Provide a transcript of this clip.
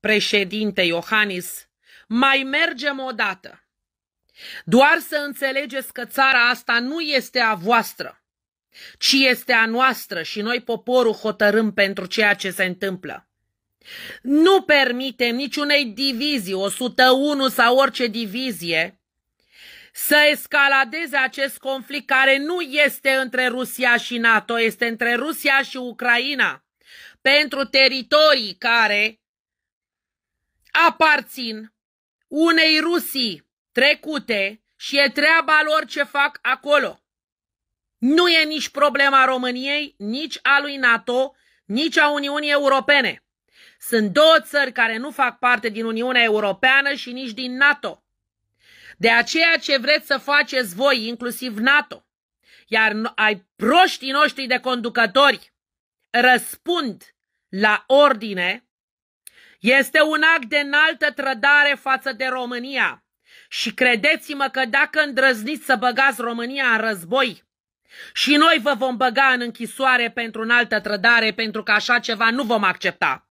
Președinte Iohannis, mai mergem o dată. Doar să înțelegeți că țara asta nu este a voastră, ci este a noastră și noi poporul hotărâm pentru ceea ce se întâmplă. Nu permitem niciunei divizii, 101 sau orice divizie, să escaladeze acest conflict care nu este între Rusia și NATO, este între Rusia și Ucraina, pentru teritorii care aparțin unei Rusii trecute și e treaba lor ce fac acolo. Nu e nici problema României, nici a lui NATO, nici a Uniunii Europene. Sunt două țări care nu fac parte din Uniunea Europeană și nici din NATO. De aceea ce vreți să faceți voi, inclusiv NATO, iar ai proștii noștri de conducători răspund la ordine este un act de înaltă trădare față de România. Și credeți-mă că dacă îndrăzniți să băgați România în război, și noi vă vom băga în închisoare pentru înaltă trădare, pentru că așa ceva nu vom accepta.